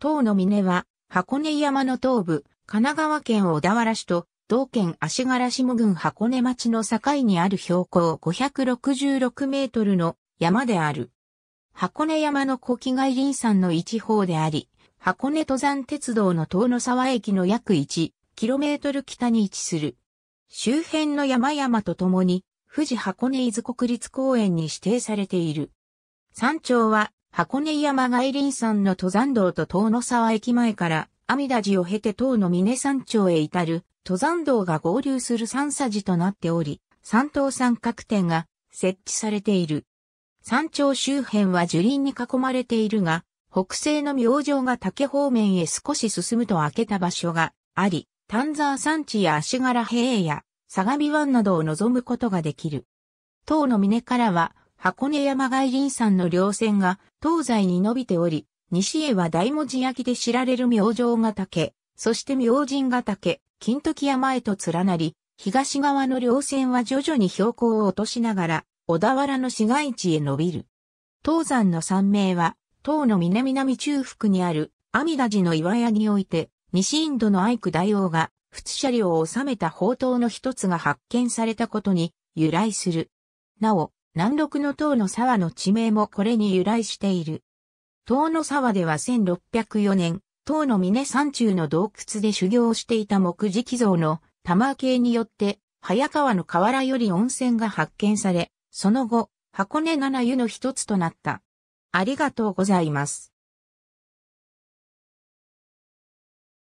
塔の峰は、箱根山の東部、神奈川県小田原市と、同県足柄下郡箱根町の境にある標高566メートルの山である。箱根山の古気外林山の一方であり、箱根登山鉄道の塔の沢駅の約1トル北に位置する。周辺の山々とともに、富士箱根伊豆国立公園に指定されている。山頂は箱根山外林山の登山道と遠野沢駅前から阿弥陀寺を経て遠野峰山頂へ至る登山道が合流する三佐寺となっており、三等三角点が設置されている。山頂周辺は樹林に囲まれているが、北西の明星が竹方面へ少し進むと開けた場所があり、丹沢山地や足柄平野、相模湾などを望むことができる。塔の峰からは、箱根山外林山の稜線が東西に伸びており、西へは大文字焼きで知られる明星ヶ岳、そして明神ヶ岳、金時山へと連なり、東側の稜線は徐々に標高を落としながら、小田原の市街地へ伸びる。東山の山名は、東の南南中腹にある阿弥陀寺の岩屋において、西インドの愛久大王が、仏車両を収めた宝刀の一つが発見されたことに由来する。なお、南麓の塔の沢の地名もこれに由来している。塔の沢では1604年、塔の峰山中の洞窟で修行していた木磁像の玉系によって、早川の河原より温泉が発見され、その後、箱根七湯の一つとなった。ありがとうございます。